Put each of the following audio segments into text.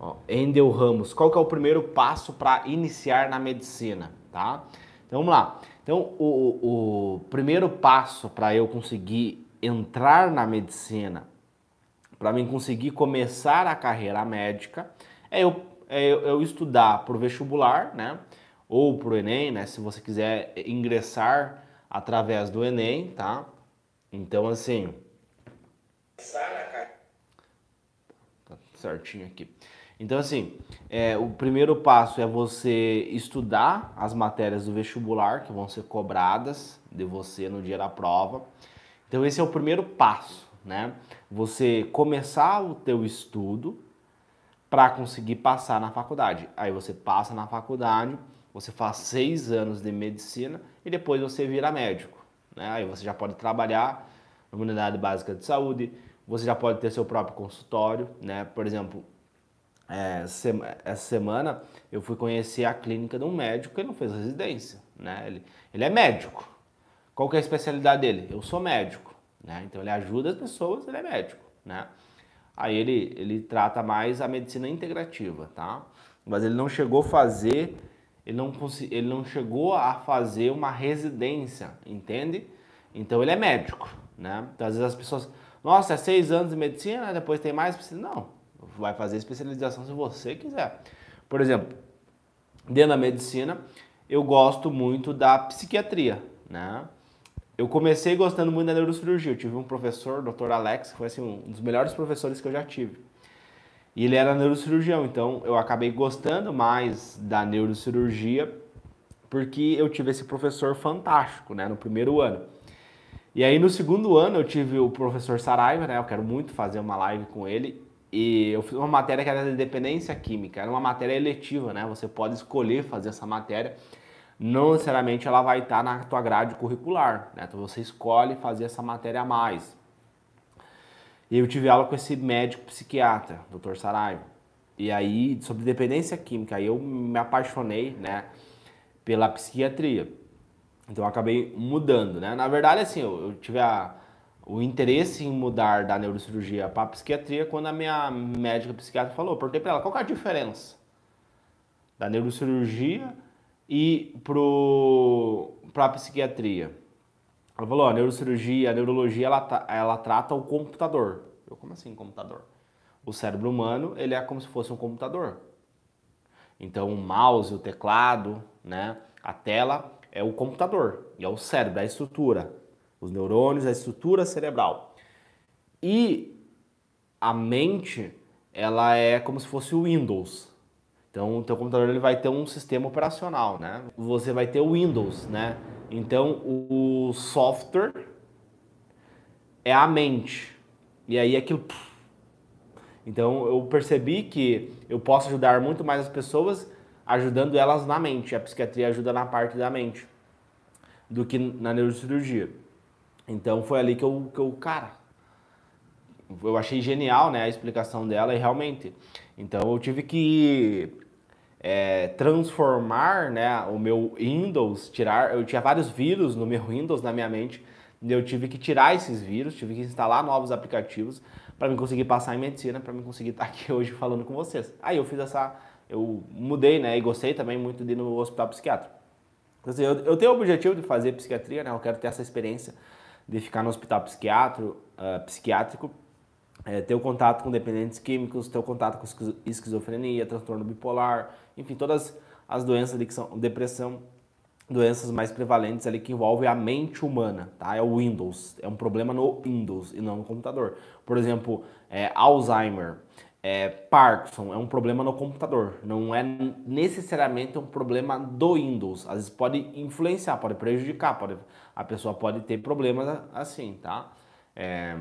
Ó, Endel Ramos, qual que é o primeiro passo para iniciar na medicina, tá? Então vamos lá. Então o, o, primeiro passo para eu conseguir entrar na medicina, para mim conseguir começar a carreira médica, é eu, é eu, é eu estudar para o vestibular, né? Ou para o Enem, né? Se você quiser ingressar através do Enem, tá? Então assim. Tá certinho aqui. Então, assim, é, o primeiro passo é você estudar as matérias do vestibular que vão ser cobradas de você no dia da prova. Então, esse é o primeiro passo, né? Você começar o teu estudo para conseguir passar na faculdade. Aí você passa na faculdade, você faz seis anos de medicina e depois você vira médico. Né? Aí você já pode trabalhar na unidade básica de saúde, você já pode ter seu próprio consultório, né? Por exemplo, é, sema, essa semana eu fui conhecer a clínica de um médico que não fez residência, né? Ele, ele é médico. Qual que é a especialidade dele? Eu sou médico, né? Então ele ajuda as pessoas, ele é médico, né? Aí ele, ele trata mais a medicina integrativa, tá? Mas ele não chegou a fazer, ele não, ele não chegou a fazer uma residência, entende? Então ele é médico, né? Então às vezes as pessoas, nossa, é seis anos de medicina, depois tem mais, não, vai fazer especialização se você quiser. Por exemplo, dentro da medicina, eu gosto muito da psiquiatria, né? Eu comecei gostando muito da neurocirurgia. Eu tive um professor, Dr. Alex, que foi assim, um dos melhores professores que eu já tive. E ele era neurocirurgião, então eu acabei gostando mais da neurocirurgia porque eu tive esse professor fantástico, né, no primeiro ano. E aí no segundo ano eu tive o professor Saraiva, né, eu quero muito fazer uma live com ele, e eu fiz uma matéria que era de dependência química, era uma matéria eletiva, né? Você pode escolher fazer essa matéria, não necessariamente ela vai estar na tua grade curricular, né? Então você escolhe fazer essa matéria a mais. E eu tive aula com esse médico psiquiatra, Dr. Saraiva. E aí, sobre dependência química, aí eu me apaixonei, né, pela psiquiatria. Então eu acabei mudando, né? Na verdade, assim, eu, eu tive a o interesse em mudar da neurocirurgia para a psiquiatria quando a minha médica psiquiatra falou, perguntei para ela qual é a diferença da neurocirurgia e para a psiquiatria. Ela falou, a neurocirurgia, a neurologia, ela, ela trata o computador. Eu, como assim computador? O cérebro humano, ele é como se fosse um computador. Então, o mouse, o teclado, né, a tela é o computador, e é o cérebro, é a estrutura os neurônios, a estrutura cerebral. E a mente, ela é como se fosse o Windows. Então, o teu computador ele vai ter um sistema operacional, né? Você vai ter o Windows, né? Então, o software é a mente. E aí aquilo Então, eu percebi que eu posso ajudar muito mais as pessoas ajudando elas na mente. A psiquiatria ajuda na parte da mente do que na neurocirurgia. Então foi ali que eu, que eu cara, eu achei genial né, a explicação dela e realmente. Então eu tive que é, transformar né, o meu Windows, tirar. Eu tinha vários vírus no meu Windows, na minha mente. E eu tive que tirar esses vírus, tive que instalar novos aplicativos para me conseguir passar em medicina, para me conseguir estar tá aqui hoje falando com vocês. Aí eu fiz essa. Eu mudei, né? E gostei também muito de ir no hospital psiquiátrico. Então, assim, eu, eu tenho o objetivo de fazer psiquiatria, né? Eu quero ter essa experiência de ficar no hospital psiquiátrico, uh, ah, psiquiátrico é, ter o contato com dependentes químicos, ter o contato com esquizofrenia, transtorno bipolar, enfim, todas as doenças ali que são depressão, doenças mais prevalentes ali que envolvem a mente humana, tá? É o Windows, é um problema no Windows e não no computador. Por exemplo, é, Alzheimer, é, Parkinson, é um problema no computador, não é necessariamente um problema do Windows. Às vezes pode influenciar, pode prejudicar, pode a pessoa pode ter problemas assim, tá? É,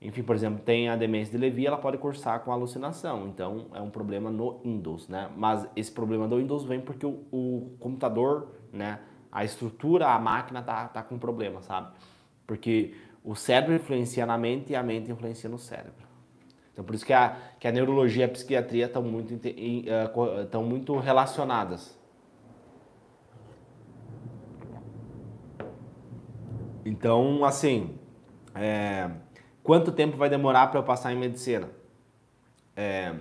enfim, por exemplo, tem a demência de Levi, ela pode cursar com alucinação, então é um problema no Windows, né? Mas esse problema do Windows vem porque o, o computador, né, a estrutura, a máquina tá, tá com problema, sabe? Porque o cérebro influencia na mente e a mente influencia no cérebro. Então por isso que a, que a neurologia e a psiquiatria estão muito, uh, muito relacionadas, Então, assim, é, quanto tempo vai demorar para eu passar em medicina? É,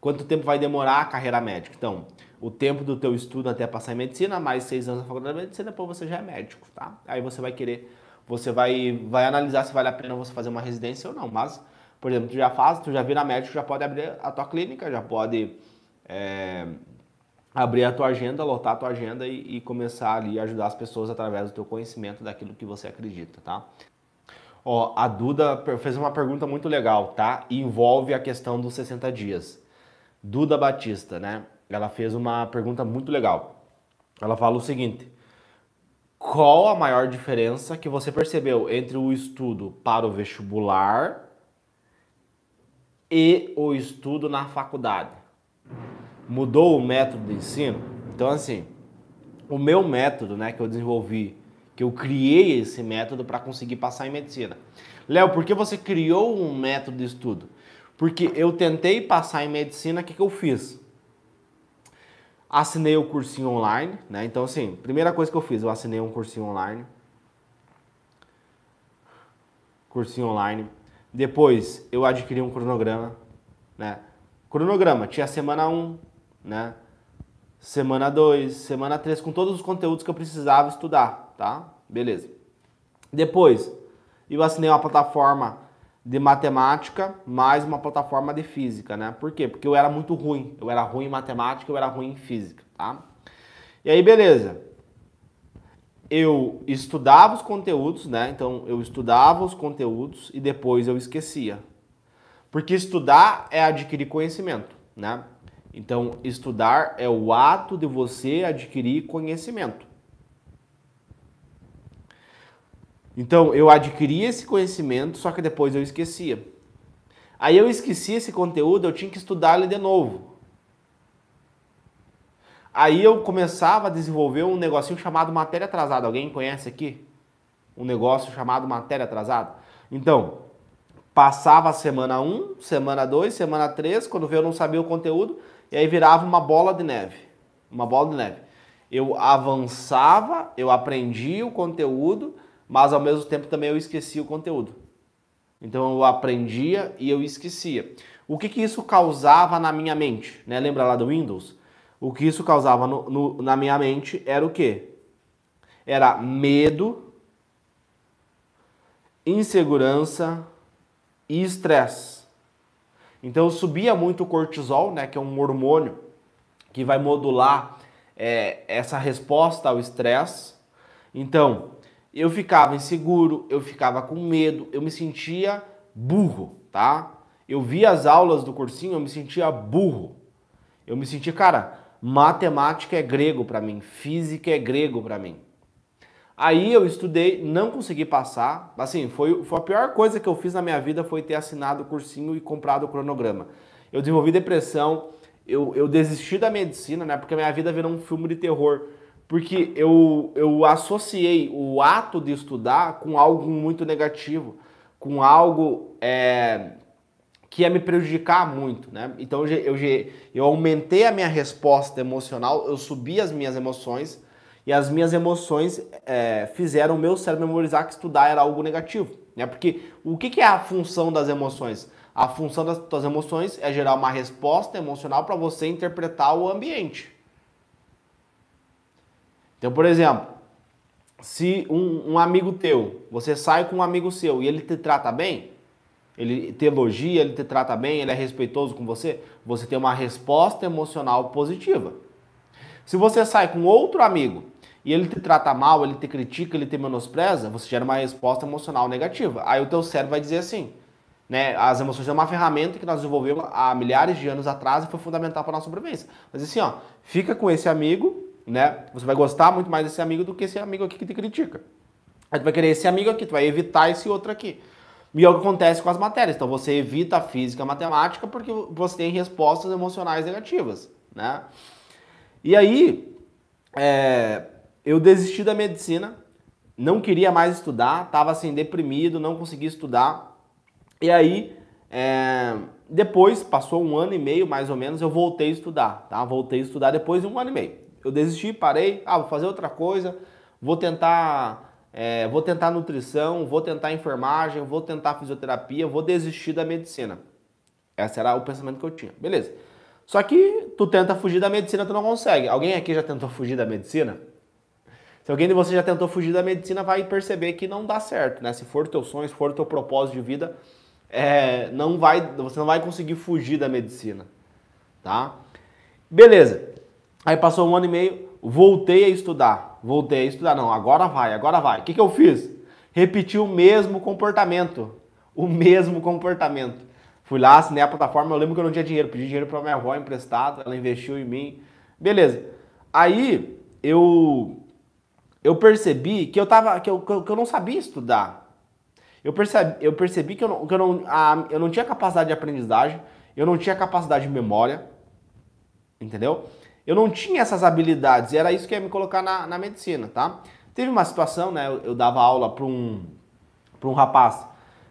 quanto tempo vai demorar a carreira médica? Então, o tempo do teu estudo até passar em medicina, mais seis anos na faculdade de medicina, depois você já é médico, tá? Aí você vai querer, você vai, vai analisar se vale a pena você fazer uma residência ou não. Mas, por exemplo, tu já faz, tu já vira médico, já pode abrir a tua clínica, já pode é, abrir a tua agenda, lotar a tua agenda e, e começar ali a ajudar as pessoas através do teu conhecimento daquilo que você acredita, tá? Ó, a Duda fez uma pergunta muito legal, tá? envolve a questão dos 60 dias. Duda Batista, né? Ela fez uma pergunta muito legal. Ela fala o seguinte: qual a maior diferença que você percebeu entre o estudo para o vestibular e o estudo na faculdade? mudou o método de ensino. Então, assim, o meu método, né, que eu desenvolvi, que eu criei esse método para conseguir passar em medicina. Léo, por que você criou um método de estudo? Porque eu tentei passar em medicina, o que, que eu fiz? Assinei o cursinho online, né? Então, assim, primeira coisa que eu fiz, eu assinei um cursinho online. Cursinho online. Depois, eu adquiri um cronograma, né? Cronograma, tinha semana 1, né? Semana 2, semana 3, com todos os conteúdos que eu precisava estudar, tá? Beleza. Depois, eu assinei uma plataforma de matemática mais uma plataforma de física, né? Por quê? Porque eu era muito ruim. Eu era ruim em matemática, eu era ruim em física, tá? E aí, beleza. Eu estudava os conteúdos, né? Então, eu estudava os conteúdos e depois eu esquecia. Porque estudar é adquirir conhecimento, né? Então, estudar é o ato de você adquirir conhecimento. Então, eu adquiri esse conhecimento, só que depois eu esquecia. Aí eu esqueci esse conteúdo, eu tinha que estudar ele de novo. Aí eu começava a desenvolver um negocinho chamado matéria atrasada. Alguém conhece aqui? Um negócio chamado matéria atrasada? Então, passava a semana 1, semana 2, semana 3, quando eu não sabia o conteúdo, e aí virava uma bola de neve. Uma bola de neve. Eu avançava, eu aprendia o conteúdo, mas ao mesmo tempo também eu esquecia o conteúdo. Então eu aprendia e eu esquecia. O que, que isso causava na minha mente? Né? Lembra lá do Windows? O que isso causava no, no, na minha mente era o quê? Era medo, insegurança e estresse. Então subia muito o cortisol, né, que é um hormônio que vai modular é, essa resposta ao estresse. Então eu ficava inseguro, eu ficava com medo, eu me sentia burro, tá? Eu via as aulas do cursinho, eu me sentia burro. Eu me sentia, cara, matemática é grego para mim, física é grego para mim. Aí eu estudei, não consegui passar. Assim, foi, foi a pior coisa que eu fiz na minha vida foi ter assinado o cursinho e comprado o cronograma. Eu desenvolvi depressão, eu, eu desisti da medicina, né? Porque a minha vida virou um filme de terror. Porque eu, eu associei o ato de estudar com algo muito negativo, com algo é, que ia me prejudicar muito, né? Então eu, eu, eu aumentei a minha resposta emocional, eu subi as minhas emoções e as minhas emoções é, fizeram o meu cérebro memorizar que estudar era algo negativo. Né? Porque o que, que é a função das emoções? A função das tuas emoções é gerar uma resposta emocional para você interpretar o ambiente. Então, por exemplo, se um, um, amigo teu, você sai com um amigo seu e ele te trata bem, ele te elogia, ele te trata bem, ele é respeitoso com você, você tem uma resposta emocional positiva. Se você sai com outro amigo e ele te trata mal, ele te critica, ele te menospreza, você gera uma resposta emocional negativa. Aí o teu cérebro vai dizer assim, né? As emoções é uma ferramenta que nós desenvolvemos há milhares de anos atrás e foi fundamental para a nossa sobrevivência. Mas assim, ó, fica com esse amigo, né? Você vai gostar muito mais desse amigo do que esse amigo aqui que te critica. Aí tu vai querer esse amigo aqui, tu vai evitar esse outro aqui. E é o que acontece com as matérias. Então você evita a física, a matemática, porque você tem respostas emocionais negativas, né? E aí, é, eu desisti da medicina, não queria mais estudar, estava assim deprimido, não conseguia estudar. E aí, é, depois, passou um ano e meio mais ou menos, eu voltei a estudar, tá? Voltei a estudar depois de um ano e meio. Eu desisti, parei, ah, vou fazer outra coisa, vou tentar, é, vou tentar nutrição, vou tentar enfermagem, vou tentar fisioterapia, vou desistir da medicina. Esse era o pensamento que eu tinha. Beleza. Só que tu tenta fugir da medicina, tu não consegue. Alguém aqui já tentou fugir da medicina? Se alguém de você já tentou fugir da medicina, vai perceber que não dá certo, né? Se for teu sonho, se for teu propósito de vida, é, não vai, você não vai conseguir fugir da medicina, tá? Beleza. Aí passou um ano e meio, voltei a estudar, voltei a estudar, não, agora vai, agora vai. O que, que eu fiz? Repeti o mesmo comportamento, o mesmo comportamento. Fui lá, assinei a plataforma, eu lembro que eu não tinha dinheiro, pedi dinheiro para minha avó emprestado, ela investiu em mim, beleza. Aí eu eu percebi que eu, tava, que eu, que eu não sabia estudar. Eu percebi, eu percebi que, eu não, que eu, não, a, eu não tinha capacidade de aprendizagem, eu não tinha capacidade de memória, entendeu? Eu não tinha essas habilidades e era isso que ia me colocar na, na medicina, tá? Teve uma situação, né? Eu, eu dava aula para um, um rapaz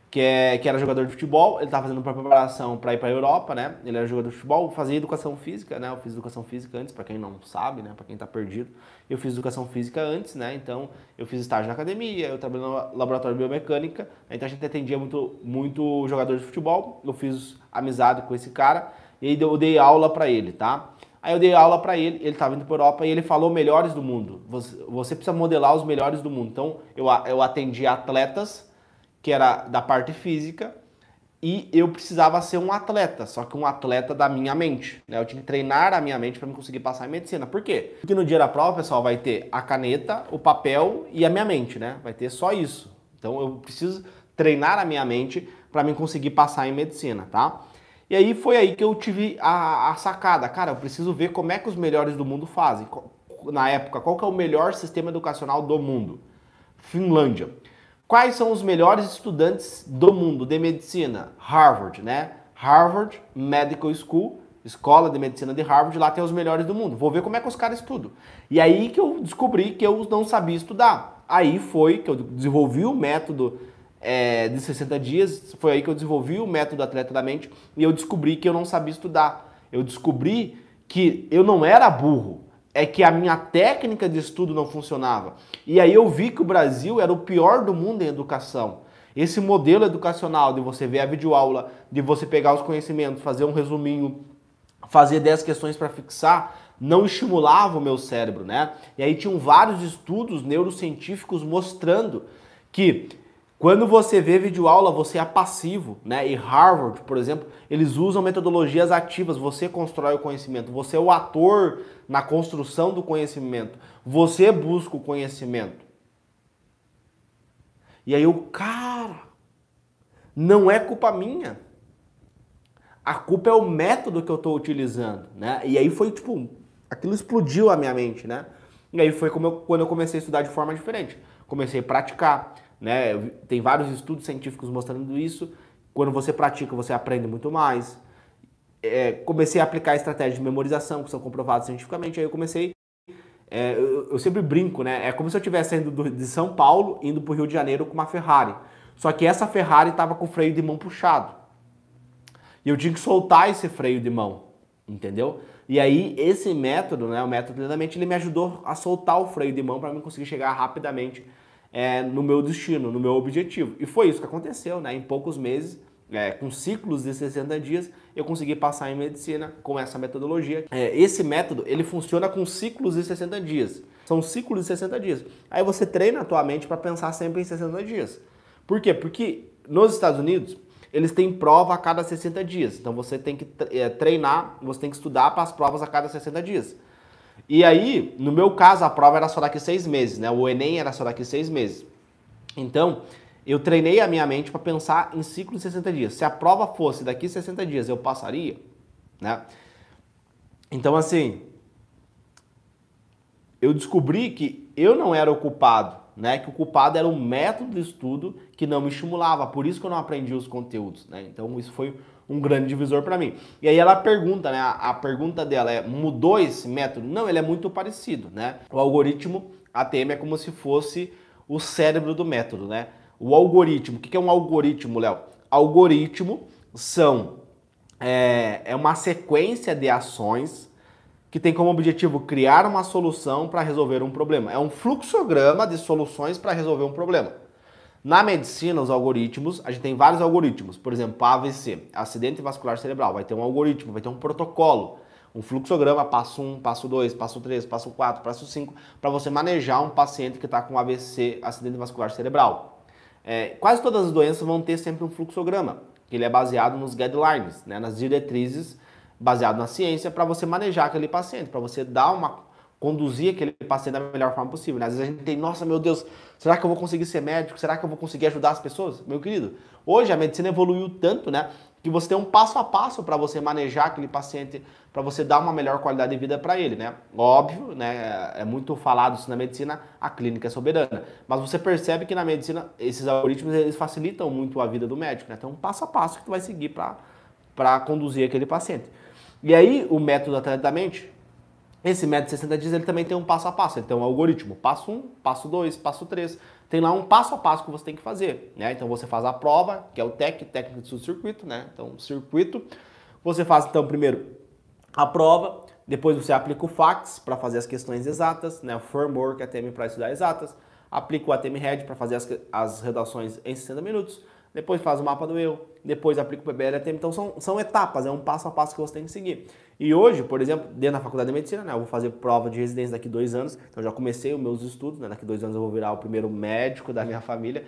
que, é, que era jogador de futebol, ele estava fazendo preparação para ir para a Europa, né? Ele era jogador de futebol, fazia educação física, né? Eu fiz educação física antes, para quem não sabe, né? Para quem está perdido, eu fiz educação física antes, né? Então eu fiz estágio na academia, eu trabalhei no laboratório de biomecânica, né? então a gente atendia muito, muito jogador de futebol. Eu fiz amizade com esse cara e eu dei aula para ele, tá? Aí eu dei aula para ele, ele estava indo para Europa e ele falou melhores do mundo. Você, você precisa modelar os melhores do mundo. Então eu, eu atendi atletas que era da parte física, e eu precisava ser um atleta, só que um atleta da minha mente. Né? Eu tinha que treinar a minha mente para me conseguir passar em medicina. Por quê? Porque no dia da prova, pessoal, vai ter a caneta, o papel e a minha mente, né? Vai ter só isso. Então eu preciso treinar a minha mente para me conseguir passar em medicina, tá? E aí foi aí que eu tive a, a, sacada, cara, eu preciso ver como é que os melhores do mundo fazem. Na época, qual que é o melhor sistema educacional do mundo? Finlândia. Quais são os melhores estudantes do mundo de medicina? Harvard, né? Harvard Medical School, escola de medicina de Harvard, lá tem os melhores do mundo. Vou ver como é que os caras estudam. E aí que eu descobri que eu não sabia estudar. Aí foi que eu desenvolvi o método é, de 60 dias, foi aí que eu desenvolvi o método atleta da mente e eu descobri que eu não sabia estudar. Eu descobri que eu não era burro, é que a minha técnica de estudo não funcionava. E aí eu vi que o Brasil era o pior do mundo em educação. Esse modelo educacional de você ver a videoaula, de você pegar os conhecimentos, fazer um resuminho, fazer 10 questões para fixar, não estimulava o meu cérebro, né? E aí tinham vários estudos neurocientíficos mostrando que quando você vê videoaula, você é passivo, né? E Harvard, por exemplo, eles usam metodologias ativas. Você constrói o conhecimento, você é o ator na construção do conhecimento, você busca o conhecimento. E aí o cara, não é culpa minha. A culpa é o método que eu estou utilizando, né? E aí foi tipo, aquilo explodiu a minha mente, né? E aí foi eu, quando eu comecei a estudar de forma diferente. Comecei a praticar, né? Tem vários estudos científicos mostrando isso. Quando você pratica, você aprende muito mais. É, comecei a aplicar estratégias de memorização, que são comprovadas cientificamente. Aí eu comecei. É, eu, eu, sempre brinco, né? É como se eu estivesse saindo de São Paulo, indo para o Rio de Janeiro com uma Ferrari. Só que essa Ferrari estava com o freio de mão puxado. E eu tinha que soltar esse freio de mão, entendeu? E aí, esse método, né, o método treinamento, ele me ajudou a soltar o freio de mão para eu conseguir chegar rapidamente é, no meu destino, no meu objetivo. E foi isso que aconteceu, né? Em poucos meses, é, com ciclos de 60 dias, eu consegui passar em medicina com essa metodologia. É, esse método, ele funciona com ciclos de 60 dias. São ciclos de 60 dias. Aí você treina a tua mente para pensar sempre em 60 dias. Por quê? Porque nos Estados Unidos, eles têm prova a cada 60 dias. Então você tem que é, treinar, você tem que estudar para as provas a cada 60 dias. E aí, no meu caso, a prova era só daqui seis meses, né? O Enem era só daqui seis meses. Então, eu treinei a minha mente para pensar em ciclo de 60 dias. Se a prova fosse daqui 60 dias, eu passaria, né? Então, assim, eu descobri que eu não era o culpado, né? Que o culpado era um método de estudo que não me estimulava, por isso que eu não aprendi os conteúdos, né? Então, isso foi um grande divisor para mim. E aí ela pergunta, né? A, pergunta dela é: mudou esse método? Não, ele é muito parecido, né? O algoritmo ATM é como se fosse o cérebro do método, né? O algoritmo, o que é um algoritmo, Léo? Algoritmo são é, é uma sequência de ações que tem como objetivo criar uma solução para resolver um problema. É um fluxograma de soluções para resolver um problema. Na medicina, os algoritmos, a gente tem vários algoritmos. Por exemplo, AVC, acidente vascular cerebral, vai ter um algoritmo, vai ter um protocolo, um fluxograma, passo 1, passo 2, passo 3, passo 4, passo 5, para você manejar um paciente que está com AVC, acidente vascular cerebral. É, quase todas as doenças vão ter sempre um fluxograma, que ele é baseado nos guidelines, né, nas diretrizes, baseado na ciência, para você manejar aquele paciente, para você dar uma conduzir aquele paciente da melhor forma possível. Né? Às vezes a gente tem, nossa, meu Deus, será que eu vou conseguir ser médico? Será que eu vou conseguir ajudar as pessoas? Meu querido, hoje a medicina evoluiu tanto, né? Que você tem um passo a passo para você manejar aquele paciente, para você dar uma melhor qualidade de vida para ele, né? Óbvio, né? É muito falado isso na medicina, a clínica é soberana. Mas você percebe que na medicina esses algoritmos eles facilitam muito a vida do médico, né? Então, um passo a passo que tu vai seguir para conduzir aquele paciente. E aí o método atleta da mente esse método de 60 dias ele também tem um passo a passo, então um algoritmo, passo 1, passo 2, passo 3. Tem lá um passo a passo que você tem que fazer, né? Então você faz a prova, que é o TEC, técnico de circuito, né? Então, circuito. Você faz então primeiro a prova, depois você aplica o fax para fazer as questões exatas, né? O framework ATM para estudar exatas, aplica o ATM Red para fazer as, as redações em 60 minutos, depois faz o mapa do eu, depois aplica o PBL ATM. Então são, são etapas, é um passo a passo que você tem que seguir. E hoje, por exemplo, dentro da faculdade de medicina, né, eu vou fazer prova de residência daqui dois anos, então já comecei os meus estudos, né, daqui dois anos eu vou virar o primeiro médico da minha família.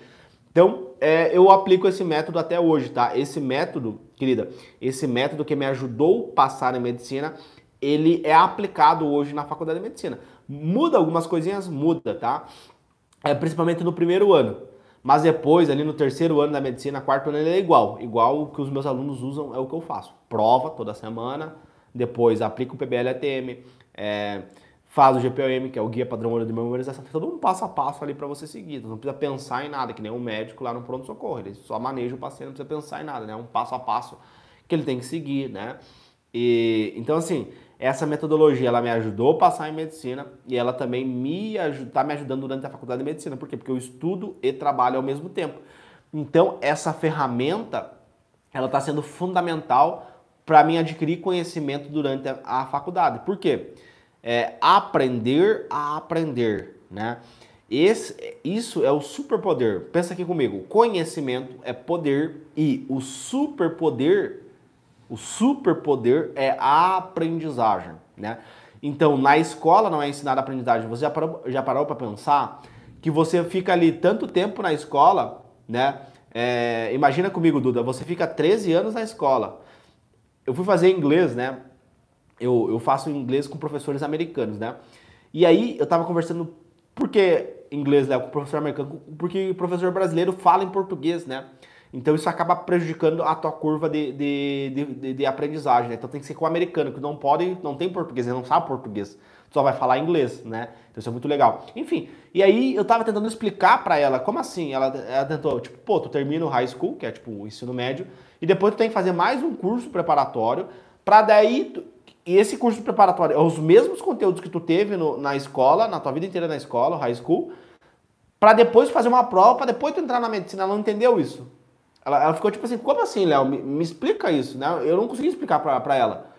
Então, é, eu aplico esse método até hoje, tá? Esse método, querida, esse método que me ajudou passar em medicina, ele é aplicado hoje na faculdade de medicina. Muda algumas coisinhas, muda, tá? É, principalmente no primeiro ano. Mas depois, ali no terceiro ano da medicina, quarto ano, ele é igual. Igual o que os meus alunos usam, é o que eu faço. Prova toda semana, depois aplica o PBL-ATM, é, faz o GPOM, que é o Guia Padrão Olho de Memorização, tem todo um passo a passo ali para você seguir, então, não precisa pensar em nada, que nem um médico lá no pronto-socorro, ele só maneja o paciente, não precisa pensar em nada, né? é um passo a passo que ele tem que seguir, né? E, então, assim, essa metodologia ela me ajudou a passar em medicina e ela também me está me ajudando durante a faculdade de medicina. Por quê? Porque eu estudo e trabalho ao mesmo tempo. Então, essa ferramenta ela está sendo fundamental para mim adquirir conhecimento durante a, a faculdade. Por quê? É, aprender a aprender, né? Esse, isso é o superpoder. Pensa aqui comigo. Conhecimento é poder e o superpoder, o superpoder é a aprendizagem, né? Então, na escola não é ensinada a aprendizagem. Você já parou, já parou para pensar que você fica ali tanto tempo na escola, né? É, imagina comigo, Duda, você fica 13 anos na escola eu fui fazer inglês, né? Eu, eu faço inglês com professores americanos, né? E aí eu tava conversando, por que inglês, né? Com professor americano, porque o professor brasileiro fala em português, né? Então isso acaba prejudicando a tua curva de, de, de, de aprendizagem, né? Então tem que ser com o americano, que não pode, não tem português, ele não sabe português, só vai falar inglês, né? Então isso é muito legal. Enfim, e aí eu tava tentando explicar para ela, como assim? Ela, ela tentou, tipo, pô, tu termina o high school, que é tipo o ensino médio, e depois tu tem que fazer mais um curso preparatório para daí tu, esse curso preparatório é os mesmos conteúdos que tu teve no, na escola, na tua vida inteira na escola, high school, para depois fazer uma prova, para depois tu entrar na medicina. Ela não entendeu isso. Ela, ela ficou tipo assim, como assim, Léo? Me, me, explica isso, né? Eu não consegui explicar para ela.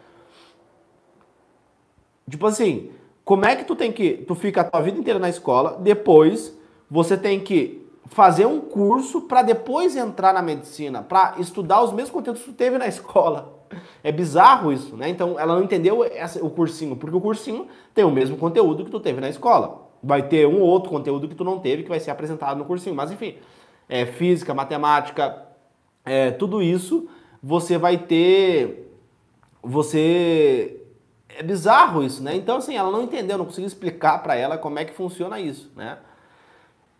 Tipo assim, como é que tu tem que... Tu fica a tua vida inteira na escola, depois você tem que fazer um curso para depois entrar na medicina, para estudar os mesmos conteúdos que tu teve na escola. É bizarro isso, né? Então ela não entendeu essa, o cursinho, porque o cursinho tem o mesmo conteúdo que tu teve na escola. Vai ter um outro conteúdo que tu não teve que vai ser apresentado no cursinho, mas enfim, é, física, matemática, é, tudo isso você vai ter. Você. É bizarro isso, né? Então, assim, ela não entendeu, não conseguiu explicar para ela como é que funciona isso, né?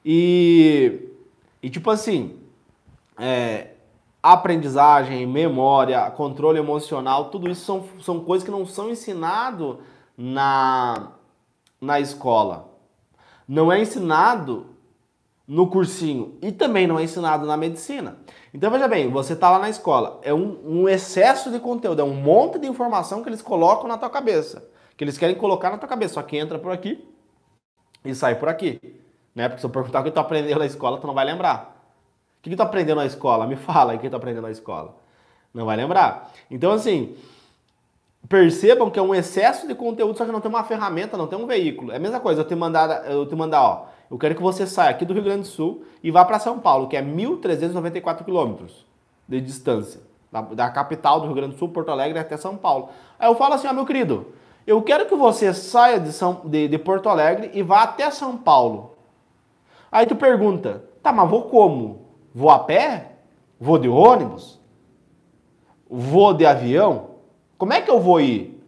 E, e tipo assim, é, aprendizagem, memória, controle emocional, tudo isso são, são coisas que não são ensinado na, na escola. Não é ensinado no cursinho e também não é ensinado na medicina. Então veja bem, você está lá na escola, é um, um, excesso de conteúdo, é um monte de informação que eles colocam na tua cabeça, que eles querem colocar na tua cabeça, só que entra por aqui e sai por aqui. Né? Porque se eu perguntar o que tu aprendeu na escola, tu não vai lembrar. O que, que tu aprendeu na escola? Me fala o que tu aprendeu na escola. Não vai lembrar. Então, assim, percebam que é um excesso de conteúdo, só que não tem uma ferramenta, não tem um veículo. É a mesma coisa eu te mandar, eu te mandar ó, eu quero que você saia aqui do Rio Grande do Sul e vá para São Paulo, que é 1.394 quilômetros de distância, da, da, capital do Rio Grande do Sul, Porto Alegre até São Paulo. Aí eu falo assim, ó, meu querido, eu quero que você saia de, São, de, de Porto Alegre e vá até São Paulo. Aí tu pergunta, tá, mas vou como? Vou a pé? Vou de ônibus? Vou de avião? Como é que eu vou ir?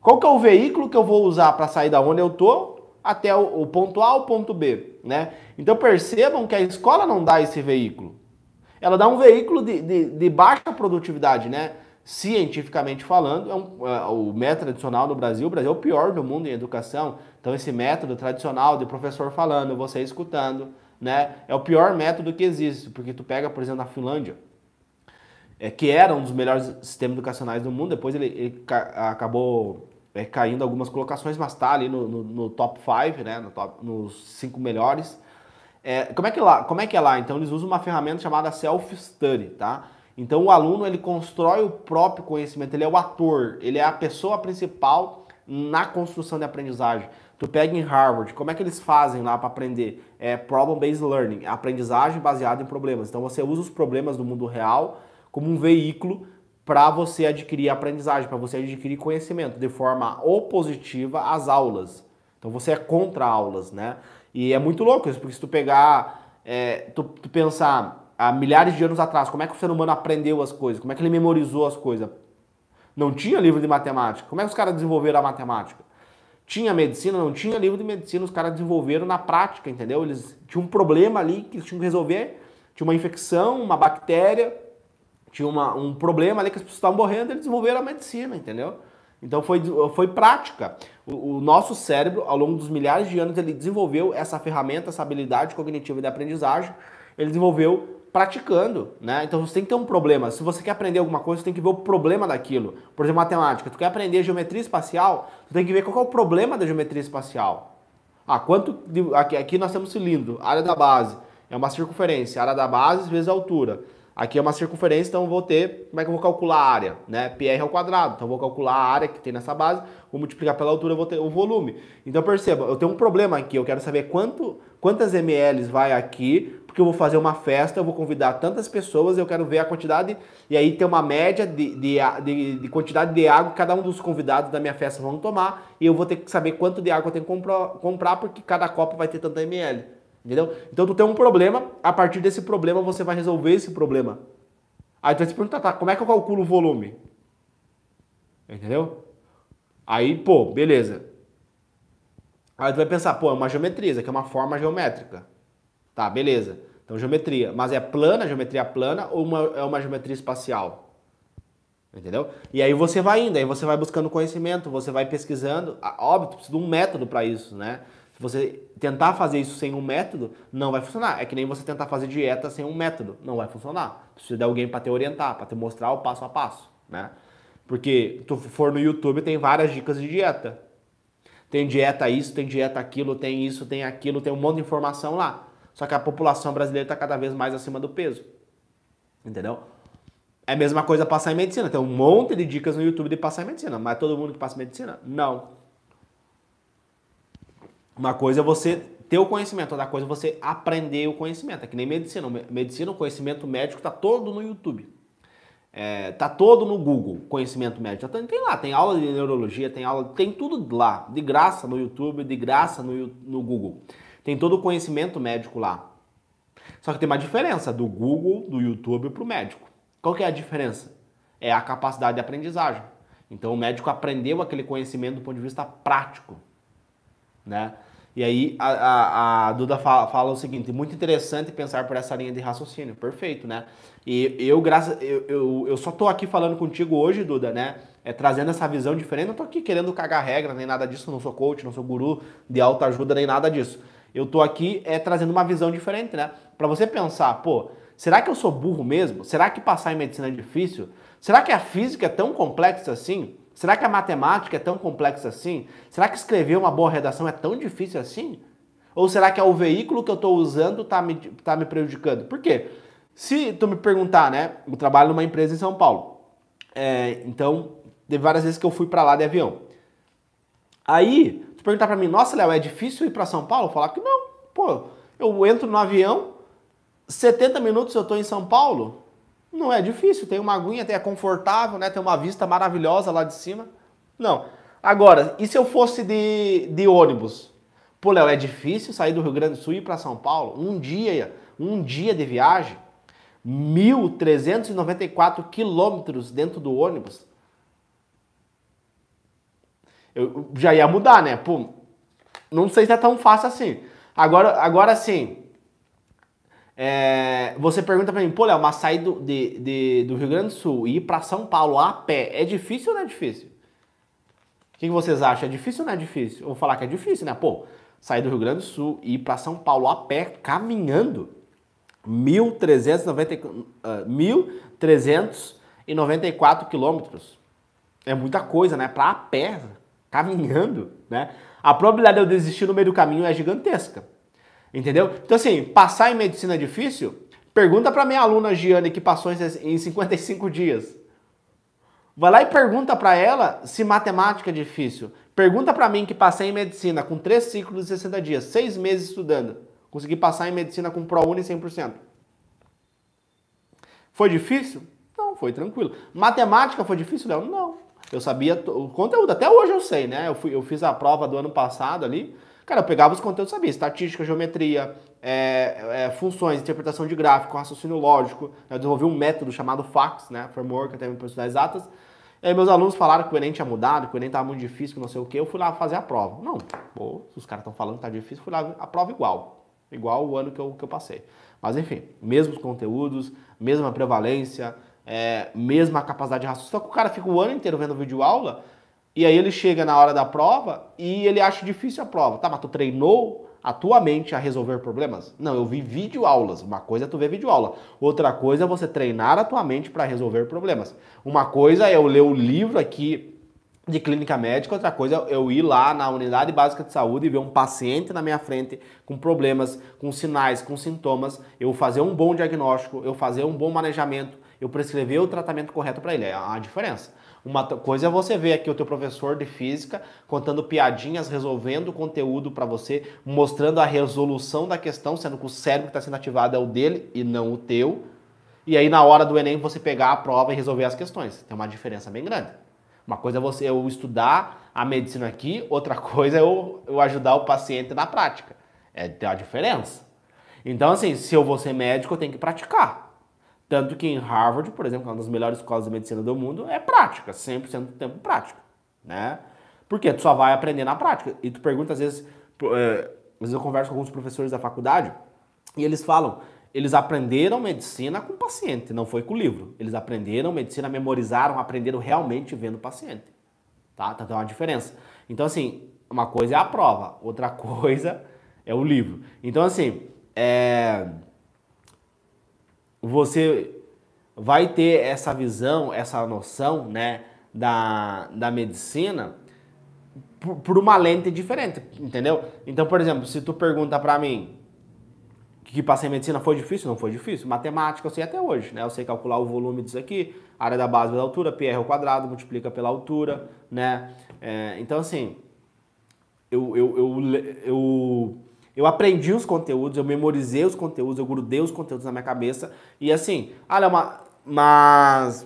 Qual que é o veículo que eu vou usar para sair da onde eu tô até o, ponto A ou ponto B, né? Então percebam que a escola não dá esse veículo. Ela dá um veículo de, de, de baixa produtividade, né? cientificamente falando, é um, é, o método tradicional no Brasil, o Brasil é o pior do mundo em educação. Então, esse método tradicional de professor falando, você escutando, né, é o pior método que existe, porque tu pega, por exemplo, na Finlândia, é, que era um dos melhores sistemas educacionais do mundo, depois ele, ele ca acabou é, caindo algumas colocações, mas tá ali no, no, no top 5, né, no top, nos cinco melhores. É, como, é que lá, como é que é lá? Então, eles usam uma ferramenta chamada Self-Study, tá? Então o aluno ele constrói o próprio conhecimento, ele é o ator, ele é a pessoa principal na construção de aprendizagem. Tu pega em Harvard, como é que eles fazem lá para aprender? É problem-based learning, é aprendizagem baseada em problemas. Então você usa os problemas do mundo real como um veículo para você adquirir aprendizagem, para você adquirir conhecimento de forma opositiva às aulas. Então você é contra aulas, né? E é muito louco isso, porque se tu pegar, é, tu, tu pensar há milhares de anos atrás, como é que o ser humano aprendeu as coisas, como é que ele memorizou as coisas. Não tinha livro de matemática. Como é que os caras desenvolveram a matemática? Tinha medicina, não tinha livro de medicina, os caras desenvolveram na prática, entendeu? Eles tinham um problema ali que eles tinham que resolver, tinha uma infecção, uma bactéria, tinha uma, um problema ali que as pessoas estavam morrendo, eles desenvolveram a medicina, entendeu? Então foi, foi prática. O, o, nosso cérebro, ao longo dos milhares de anos, ele desenvolveu essa ferramenta, essa habilidade cognitiva de aprendizagem, ele desenvolveu praticando, né? Então você tem que ter um problema. Se você quer aprender alguma coisa, você tem que ver o problema daquilo. Por exemplo, matemática. Tu quer aprender geometria espacial, tu tem que ver qual é o problema da geometria espacial. Ah, quanto de, aqui, aqui nós temos cilindro, área da base é uma circunferência, área da base vezes a é altura. Aqui é uma circunferência, então vou ter, como é que eu vou calcular a área, né? PR ao quadrado. Então vou calcular a área que tem nessa base, vou multiplicar pela altura, vou ter o volume. Então perceba, eu tenho um problema aqui, eu quero saber quanto, quantas ml vai aqui porque eu vou fazer uma festa, eu vou convidar tantas pessoas, eu quero ver a quantidade, e aí tem uma média de, de, de, de quantidade de água que cada um dos convidados da minha festa vão tomar, e eu vou ter que saber quanto de água eu tenho que comprar, comprar porque cada copo vai ter tanta ml. Entendeu? Então tu tem um problema, a partir desse problema você vai resolver esse problema. Aí tu vai se perguntar, tá, como é que eu calculo o volume? Entendeu? Aí, pô, beleza. Aí tu vai pensar, pô, é uma geometria, isso aqui é uma forma geométrica. Tá, beleza. Então, geometria. Mas é plana, geometria plana ou uma, é uma geometria espacial? Entendeu? E aí você vai indo, aí você vai buscando conhecimento, você vai pesquisando. Ah, óbvio, precisa de um método para isso, né? Se você tentar fazer isso sem um método, não vai funcionar. É que nem você tentar fazer dieta sem um método, não vai funcionar. Precisa de alguém para te orientar, para te mostrar o passo a passo, né? Porque tu for no YouTube tem várias dicas de dieta. Tem dieta isso, tem dieta aquilo, tem isso, tem aquilo, tem um monte de informação lá. Só que a população brasileira está cada vez mais acima do peso. Entendeu? É a mesma coisa passar em medicina. Tem um monte de dicas no YouTube de passar em medicina, mas todo mundo que passa em medicina? Não. Uma coisa é você ter o conhecimento, outra coisa é você aprender o conhecimento. É que nem medicina. Medicina, o conhecimento médico está todo no YouTube. É, tá todo no Google, conhecimento médico. Tá, tem lá, tem aula de neurologia, tem aula, tem tudo lá, de graça no YouTube, de graça no, no Google. Tem todo o conhecimento médico lá. Só que tem uma diferença do Google, do YouTube para o médico. Qual que é a diferença? É a capacidade de aprendizagem. Então o médico aprendeu aquele conhecimento do ponto de vista prático, né? E aí a, a, a Duda fala, fala, o seguinte, muito interessante pensar por essa linha de raciocínio, perfeito, né? E eu, graças, eu, eu, eu só tô aqui falando contigo hoje, Duda, né? É, trazendo essa visão diferente, não tô aqui querendo cagar regra, nem nada disso, não sou coach, não sou guru de alta ajuda, nem nada disso eu tô aqui é, trazendo uma visão diferente, né? Para você pensar, pô, será que eu sou burro mesmo? Será que passar em medicina é difícil? Será que a física é tão complexa assim? Será que a matemática é tão complexa assim? Será que escrever uma boa redação é tão difícil assim? Ou será que é o veículo que eu estou usando tá me, tá me prejudicando? Por quê? Se tu me perguntar, né? Eu trabalho numa empresa em São Paulo. É, então, teve várias vezes que eu fui para lá de avião. Aí, se perguntar para mim, nossa, Léo, é difícil ir para São Paulo? Falar que não. Pô, eu entro no avião, 70 minutos eu estou em São Paulo. Não é difícil, tem uma aguinha, é confortável, né? Tem uma vista maravilhosa lá de cima. Não. Agora, e se eu fosse de, de ônibus? Pô, Léo, é difícil sair do Rio Grande do Sul e ir para São Paulo? Um dia, um dia de viagem, 1.394 quilômetros dentro do ônibus eu já ia mudar, né? Pô, não sei se é tão fácil assim. Agora, agora sim, é, você pergunta pra mim, pô, Léo, mas sair do, de, de, do Rio Grande do Sul e ir pra São Paulo a pé é difícil ou não é difícil? O que, que vocês acham? É difícil ou não é difícil? Eu vou falar que é difícil, né? Pô, sair do Rio Grande do Sul e ir pra São Paulo a pé, caminhando, 1.394 ah, quilômetros. É muita coisa, né? Pra a pé, caminhando, né? A probabilidade de eu desistir no meio do caminho é gigantesca. Entendeu? Então, assim, passar em medicina é difícil? Pergunta para minha aluna Giane que passou em 55 dias. Vai lá e pergunta para ela se matemática é difícil. Pergunta para mim que passei em medicina com três ciclos de 60 dias, seis meses estudando. Consegui passar em medicina com ProUni 100%. Foi difícil? Não, foi tranquilo. Matemática foi difícil, Léo? Não. Eu sabia o conteúdo, até hoje eu sei, né? Eu, fui, eu fiz a prova do ano passado ali. Cara, eu pegava os conteúdos, sabia, estatística, geometria, é, é, funções, interpretação de gráfico, raciocínio lógico. Eu desenvolvi um método chamado FAX, né? Framework, até me personalidades exatas. E aí meus alunos falaram que o Enem tinha mudado, que o Enem estava muito difícil, que não sei o quê. Eu fui lá fazer a prova. Não, pô, os caras estão falando que tá difícil, fui lá a prova igual. Igual o ano que eu, que eu passei. Mas enfim, mesmos conteúdos, mesma prevalência, é, mesma capacidade de raciocínio. Só que o cara fica o ano inteiro vendo vídeo aula e aí ele chega na hora da prova e ele acha difícil a prova. Tá, mas tu treinou a tua mente a resolver problemas? Não, eu vi vídeo aulas. Uma coisa é tu ver vídeo aula, outra coisa é você treinar a tua mente para resolver problemas. Uma coisa é eu ler o livro aqui de clínica médica, outra coisa é eu ir lá na unidade básica de saúde e ver um paciente na minha frente com problemas, com sinais, com sintomas, eu fazer um bom diagnóstico, eu fazer um bom manejamento, eu prescrever o tratamento correto para ele. É a diferença. Uma coisa é você ver aqui o teu professor de física contando piadinhas, resolvendo conteúdo para você, mostrando a resolução da questão, sendo que o cérebro que está sendo ativado é o dele e não o teu. E aí na hora do Enem você pegar a prova e resolver as questões. Tem uma diferença bem grande. Uma coisa é você eu estudar a medicina aqui, outra coisa é eu, eu ajudar o paciente na prática. É tem uma diferença. Então, assim, se eu vou ser médico, eu tenho que praticar. Tanto que em Harvard, por exemplo, é uma das melhores escolas de medicina do mundo, é prática, 100% do tempo prática, né? Porque tu só vai aprender na prática. E tu pergunta, às vezes, é, às vezes eu converso com alguns professores da faculdade e eles falam, eles aprenderam medicina com o paciente, não foi com o livro. Eles aprenderam medicina, memorizaram, aprenderam realmente vendo o paciente. Tá? Então tem uma diferença. Então, assim, uma coisa é a prova, outra coisa é o livro. Então, assim, é você vai ter essa visão, essa noção, né, da, da medicina por, por uma lente diferente, entendeu? Então, por exemplo, se tu pergunta para mim que passei em medicina foi difícil? Não foi difícil. Matemática eu sei até hoje, né? Eu sei calcular o volume disso aqui, área da base pela altura, PR ao quadrado, multiplica pela altura, né? É, então, assim, eu, eu, eu, eu eu aprendi os conteúdos, eu memorizei os conteúdos, eu grudei os conteúdos na minha cabeça. E assim, ah, olha mas,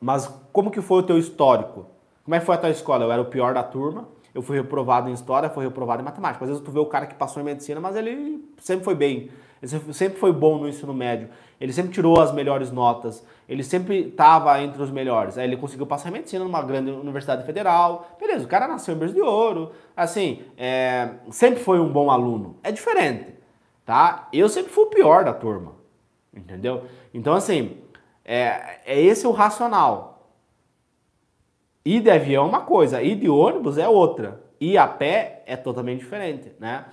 mas como que foi o teu histórico? Como é que foi a tua escola? Eu era o pior da turma, eu fui reprovado em história, fui reprovado em matemática. Às vezes tu vê o cara que passou em medicina, mas ele sempre foi bem. Ele sempre foi bom no ensino médio. Ele sempre tirou as melhores notas. Ele sempre estava entre os melhores. Aí ele conseguiu passar em medicina numa grande universidade federal. Beleza, o cara nasceu em berço de ouro. Assim, é, sempre foi um bom aluno. É diferente, tá? Eu sempre fui o pior da turma, entendeu? Então, assim, é, é esse o racional. Ir de avião é uma coisa, ir de ônibus é outra. Ir a pé é totalmente diferente, né?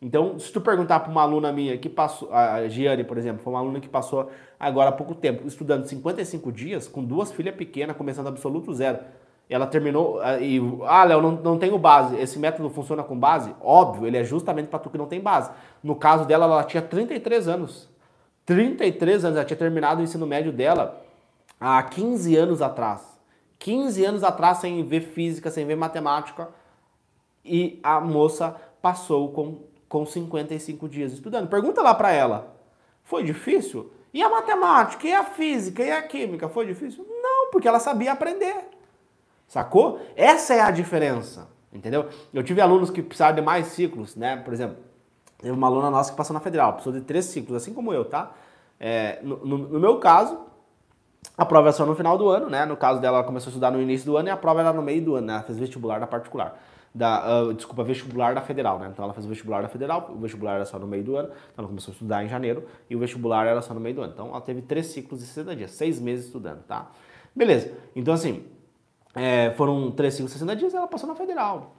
Então, se tu perguntar para uma aluna minha que passou, a Giane, por exemplo, foi uma aluna que passou agora há pouco tempo, estudando 55 dias, com duas filhas pequenas, começando absoluto zero. Ela terminou e, ah, Léo, não, não tenho base. Esse método funciona com base? Óbvio, ele é justamente para tu que não tem base. No caso dela, ela tinha 33 anos. 33 anos, ela tinha terminado o ensino médio dela há 15 anos atrás. 15 anos atrás, sem ver física, sem ver matemática. E a moça passou com com 55 dias estudando. Pergunta lá para ela. Foi difícil? E a matemática, e a física, e a química, foi difícil? Não, porque ela sabia aprender. Sacou? Essa é a diferença, entendeu? Eu tive alunos que precisaram de mais ciclos, né? Por exemplo, teve uma aluna nossa que passou na federal, precisou de três ciclos, assim como eu, tá? É, no, no, no, meu caso, a prova é só no final do ano, né? No caso dela, ela começou a estudar no início do ano e a prova era no meio do ano, né? Ela fez vestibular da particular da, uh, desculpa, vestibular da Federal, né? Então ela fez o vestibular da Federal, o vestibular era só no meio do ano, então ela começou a estudar em janeiro e o vestibular era só no meio do ano. Então ela teve três ciclos de 60 dias, seis meses estudando, tá? Beleza, então assim, é, foram três ciclos de 60 dias ela passou na Federal.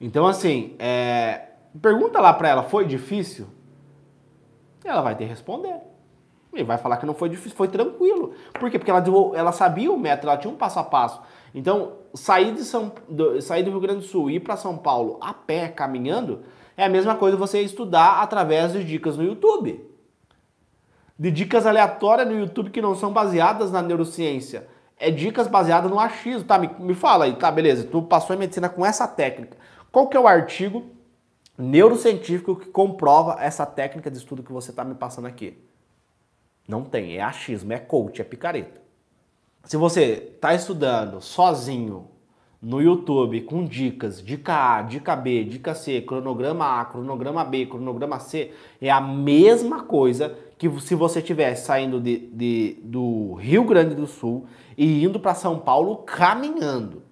Então assim, é, pergunta lá pra ela, foi difícil? Ela vai ter que responder. E vai falar que não foi difícil, foi tranquilo. Por quê? Porque ela, ela sabia o método, ela tinha um passo a passo. Então, sair, de São, do, sair do Rio Grande do Sul e ir para São Paulo a pé, caminhando, é a mesma coisa você estudar através de dicas no YouTube. De dicas aleatórias no YouTube que não são baseadas na neurociência. É dicas baseadas no achismo. Tá, me, me fala aí, tá, beleza, tu passou em medicina com essa técnica. Qual que é o artigo neurocientífico que comprova essa técnica de estudo que você está me passando aqui? Não tem, é achismo, é coach, é picareta se você está estudando sozinho no YouTube com dicas, dica A, dica B, dica C, cronograma A, cronograma B, cronograma C, é a mesma coisa que se você estiver saindo de, de, do Rio Grande do Sul e indo para São Paulo caminhando,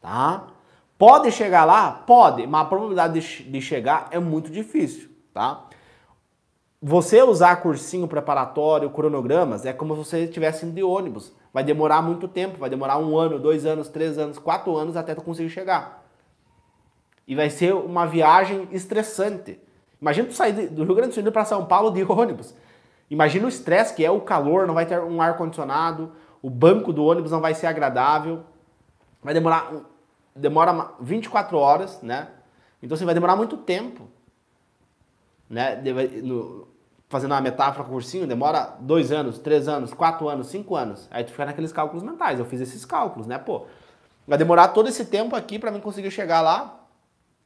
tá? Pode chegar lá? Pode, mas a probabilidade de, de chegar é muito difícil, tá? Você usar cursinho preparatório, cronogramas, é como se você estivesse indo de ônibus. Vai demorar muito tempo, vai demorar um ano, dois anos, três anos, quatro anos até tu conseguir chegar. E vai ser uma viagem estressante. Imagina tu sair do Rio Grande do Sul para São Paulo de ônibus. Imagina o estresse que é o calor, não vai ter um ar condicionado, o banco do ônibus não vai ser agradável. Vai demorar demora 24 horas, né? Então você assim, vai demorar muito tempo, né? fazendo uma metáfora com o ursinho, demora dois anos, três anos, quatro anos, cinco anos. Aí tu fica naqueles cálculos mentais. Eu fiz esses cálculos, né? Pô, vai demorar todo esse tempo aqui para mim conseguir chegar lá.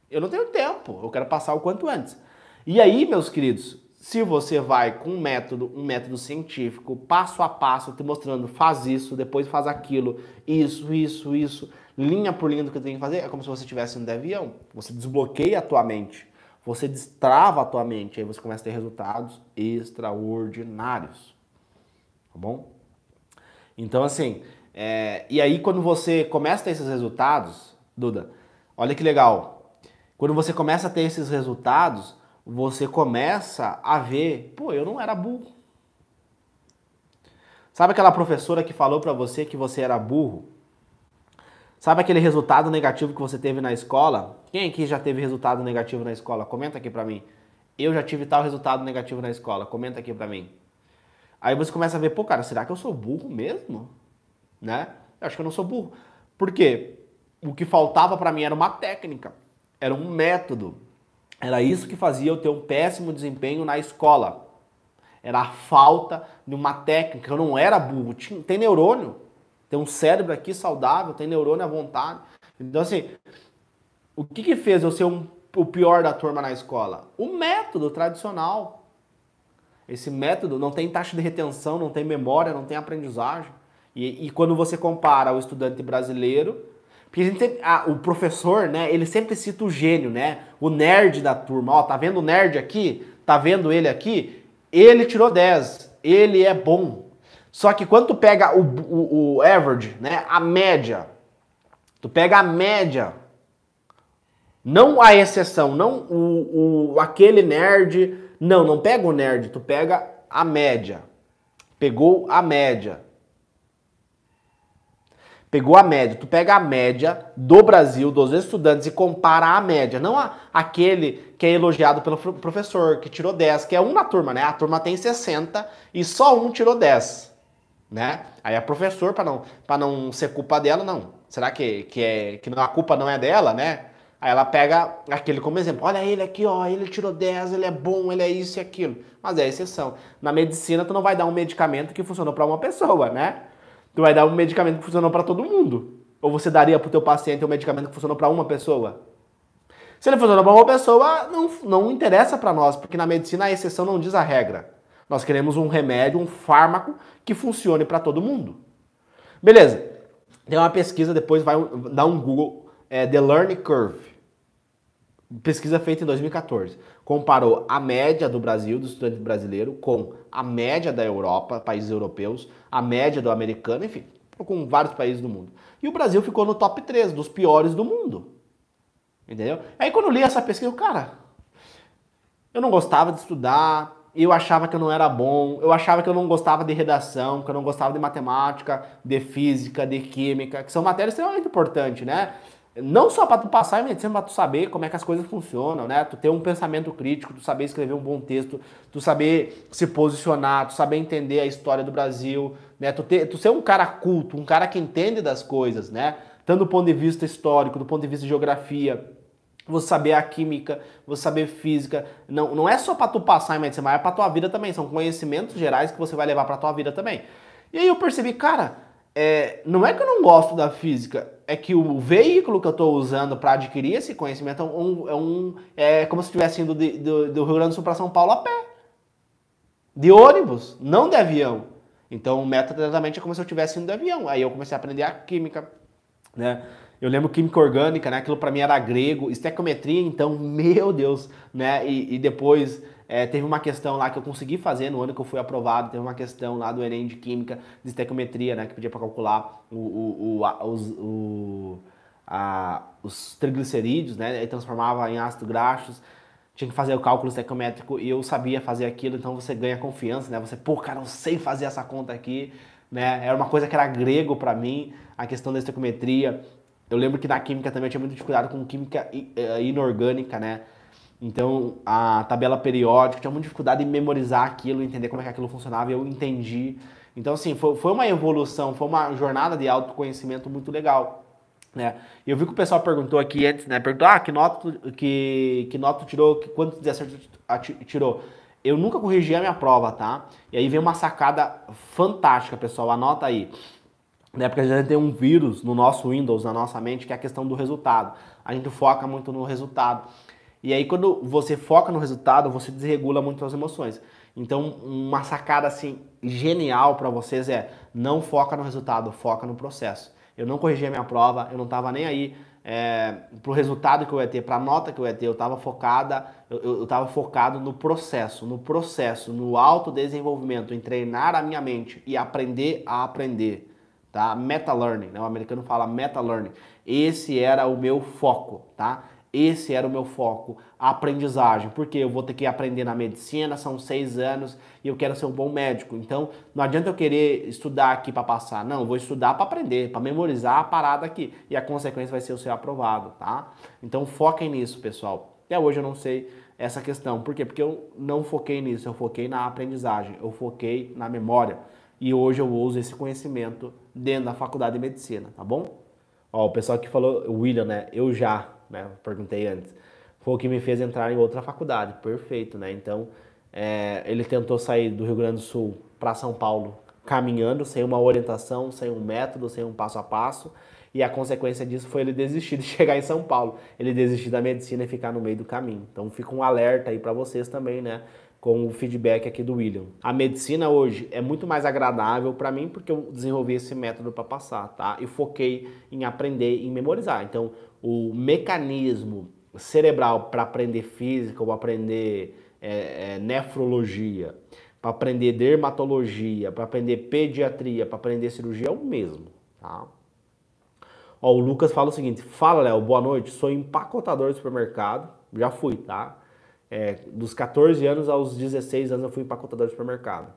Eu não tenho tempo, eu quero passar o quanto antes. E aí, meus queridos, se você vai com um método, um método científico, passo a passo, te mostrando, faz isso, depois faz aquilo, isso, isso, isso, linha por linha do que tem que fazer, é como se você estivesse no avião. Você desbloqueia a tua mente você destrava a tua mente, aí você começa a ter resultados extraordinários. Tá bom? Então, assim, é, e aí quando você começa a ter esses resultados, Duda, olha que legal. Quando você começa a ter esses resultados, você começa a ver, pô, eu não era burro. Sabe aquela professora que falou para você que você era burro? Sabe aquele resultado negativo que você teve na escola? Quem aqui já teve resultado negativo na escola? Comenta aqui pra mim. Eu já tive tal resultado negativo na escola. Comenta aqui pra mim. Aí você começa a ver, pô, cara, será que eu sou burro mesmo? Né? Eu acho que eu não sou burro. Por quê? O que faltava para mim era uma técnica, era um método. Era isso que fazia eu ter um péssimo desempenho na escola. Era a falta de uma técnica. Eu não era burro. Tem neurônio. Tem um cérebro aqui saudável, tem neurônio à vontade. Então, assim, o que, que fez eu ser um, o pior da turma na escola? O método tradicional. Esse método não tem taxa de retenção, não tem memória, não tem aprendizagem. E, e quando você compara o estudante brasileiro, porque a gente ah, o professor, né, ele sempre cita o gênio, né? O nerd da turma. Ó, tá vendo o nerd aqui? Tá vendo ele aqui? Ele tirou 10. Ele é bom. Só que quando tu pega o, o, o average, né, a média, tu pega a média, não a exceção, não o, o aquele nerd, não, não pega o nerd, tu pega a média. Pegou a média. Pegou a média. Tu pega a média do Brasil, dos estudantes, e compara a média. Não a, aquele que é elogiado pelo professor, que tirou 10, que é um na turma, né? A turma tem 60 e só um tirou 10 né? Aí a professor, para não, pra não ser culpa dela, não. Será que, que, é, que a culpa não é dela, né? Aí ela pega aquele como exemplo. Olha ele aqui, ó, ele tirou 10, ele é bom, ele é isso e aquilo. Mas é exceção. Na medicina, tu não vai dar um medicamento que funcionou para uma pessoa, né? Tu vai dar um medicamento que funcionou para todo mundo. Ou você daria pro teu paciente um medicamento que funcionou para uma pessoa? Se ele funcionou para uma pessoa, não, não interessa para nós, porque na medicina a exceção não diz a regra. Nós queremos um remédio, um fármaco que funcione para todo mundo. Beleza. Tem uma pesquisa, depois vai dar um Google, é, The Learning Curve. Pesquisa feita em 2014. Comparou a média do Brasil, do estudante brasileiro, com a média da Europa, países europeus, a média do americano, enfim, com vários países do mundo. E o Brasil ficou no top 3 dos piores do mundo. Entendeu? Aí quando eu li essa pesquisa, eu, cara, eu não gostava de estudar, eu achava que eu não era bom, eu achava que eu não gostava de redação, que eu não gostava de matemática, de física, de química, que são matérias extremamente importantes, né? Não só para tu passar em medicina, para tu saber como é que as coisas funcionam, né? Tu ter um pensamento crítico, tu saber escrever um bom texto, tu saber se posicionar, tu saber entender a história do Brasil, né? Tu, ter, tu ser um cara culto, um cara que entende das coisas, né? Tanto do ponto de vista histórico, do ponto de vista de geografia, vou saber a química, vou saber física. Não, não é só para tu passar em medicina, mas é para tua vida também. São conhecimentos gerais que você vai levar para tua vida também. E aí eu percebi, cara, é, não é que eu não gosto da física, é que o veículo que eu estou usando para adquirir esse conhecimento é um, é, um, é como se estivesse indo de, do, do Rio Grande do Sul para São Paulo a pé, de ônibus, não de avião. Então o método exatamente é como se eu estivesse indo de avião. Aí eu comecei a aprender a química, né? Eu lembro química orgânica, né? Aquilo para mim era grego. Estequiometria, então, meu Deus, né? E, e depois é, teve uma questão lá que eu consegui fazer no ano que eu fui aprovado. Teve uma questão lá do Enem de Química, de estequiometria, né? Que podia para calcular o, o, o, a, os, o, a, os triglicerídeos, né? E transformava em ácidos graxos tinha que fazer o cálculo estequiométrico e eu sabia fazer aquilo, então você ganha confiança, né? Você, pô, cara, eu sei fazer essa conta aqui, né? Era uma coisa que era grego para mim, a questão da estequiometria, eu lembro que na química também eu tinha muito dificuldade com química eh, inorgânica, né? Então, a tabela periódica, tinha muita dificuldade em memorizar aquilo, entender como é que aquilo funcionava, e eu entendi. Então, assim, foi, foi uma evolução, foi uma jornada de autoconhecimento muito legal. Né? Eu vi que o pessoal perguntou aqui antes, né? Perguntou, ah, que nota tu, que, que nota tu tirou, que, quantos desacertos tirou? Eu nunca corrigi a minha prova, tá? E aí vem uma sacada fantástica, pessoal, anota aí né? Porque a gente tem um vírus no nosso Windows, na nossa mente, que é a questão do resultado. A gente foca muito no resultado. E aí, quando você foca no resultado, você desregula muito as emoções. Então, uma sacada assim genial para vocês é: não foca no resultado, foca no processo. Eu não corrigi a minha prova, eu não estava nem aí é, pro resultado que eu ia ter, pra nota que eu ia ter, eu estava focada, eu, estava focado no processo, no processo, no autodesenvolvimento, em treinar a minha mente e aprender a aprender tá? Meta learning, né? O americano fala meta learning. Esse era o meu foco, tá? Esse era o meu foco, a aprendizagem, porque eu vou ter que aprender na medicina, são seis anos e eu quero ser um bom médico. Então, não adianta eu querer estudar aqui para passar. Não, eu vou estudar para aprender, para memorizar a parada aqui. E a consequência vai ser o ser aprovado, tá? Então, foquem nisso, pessoal. Até hoje eu não sei essa questão. Por quê? Porque eu não foquei nisso, eu foquei na aprendizagem, eu foquei na memória. E hoje eu uso esse conhecimento dentro da faculdade de medicina, tá bom? Ó, o pessoal que falou, o William, né? Eu já, né? Perguntei antes. Foi o que me fez entrar em outra faculdade. Perfeito, né? Então, é, ele tentou sair do Rio Grande do Sul para São Paulo caminhando, sem uma orientação, sem um método, sem um passo a passo. E a consequência disso foi ele desistir de chegar em São Paulo, ele desistir da medicina e ficar no meio do caminho. Então fica um alerta aí para vocês também, né? com o feedback aqui do William. A medicina hoje é muito mais agradável para mim porque eu desenvolvi esse método para passar, tá? E foquei em aprender, em memorizar. Então, o mecanismo cerebral para aprender física ou aprender é, é, nefrologia, para aprender dermatologia, para aprender pediatria, para aprender cirurgia é o mesmo, tá? Ó, o Lucas fala o seguinte: Fala, Léo, boa noite. Sou empacotador de supermercado, já fui, tá? É, dos 14 anos aos 16 anos eu fui empacotador de supermercado.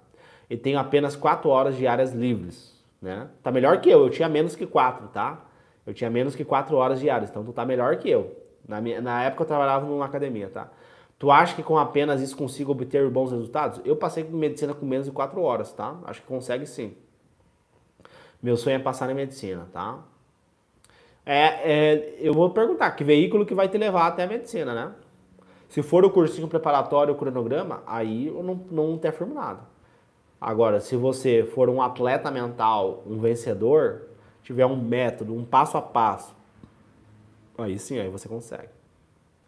E tenho apenas 4 horas diárias livres, né? Tá melhor que eu, eu tinha menos que 4, tá? Eu tinha menos que 4 horas diárias, então tu tá melhor que eu. Na, minha, na época eu trabalhava numa academia, tá? Tu acha que com apenas isso consigo obter bons resultados? Eu passei medicina com menos de 4 horas, tá? Acho que consegue sim. Meu sonho é passar na medicina, tá? É, é, eu vou perguntar, que veículo que vai te levar até a medicina, né? Se for o cursinho preparatório, o cronograma, aí eu não, não te afirmo nada. Agora, se você for um atleta mental, um vencedor, tiver um método, um passo a passo, aí sim, aí você consegue.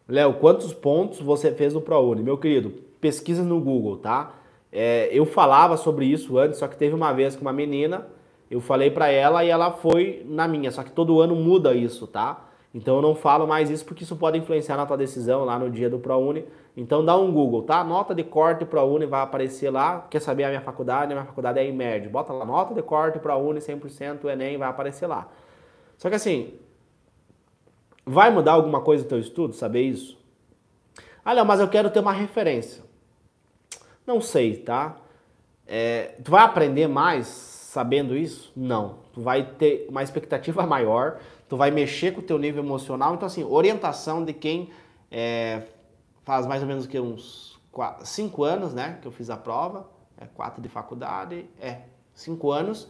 Léo, quantos pontos você fez no ProUni? Meu querido, pesquisa no Google, tá? É, eu falava sobre isso antes, só que teve uma vez com uma menina, eu falei para ela e ela foi na minha, só que todo ano muda isso, tá? Então eu não falo mais isso porque isso pode influenciar na tua decisão lá no dia do ProUni. Então dá um Google, tá? Nota de corte ProUni vai aparecer lá. Quer saber a minha faculdade? A minha faculdade é médio. Bota lá, nota de corte ProUni 100%, o Enem vai aparecer lá. Só que assim, vai mudar alguma coisa o teu estudo, saber isso? Ah, Léo, mas eu quero ter uma referência. Não sei, tá? É, tu vai aprender mais sabendo isso? Não. Tu vai ter uma expectativa maior, tu vai mexer com o teu nível emocional. Então, assim, orientação de quem é, faz mais ou menos que uns 4, 5 anos, né? Que eu fiz a prova, é 4 de faculdade, é, 5 anos.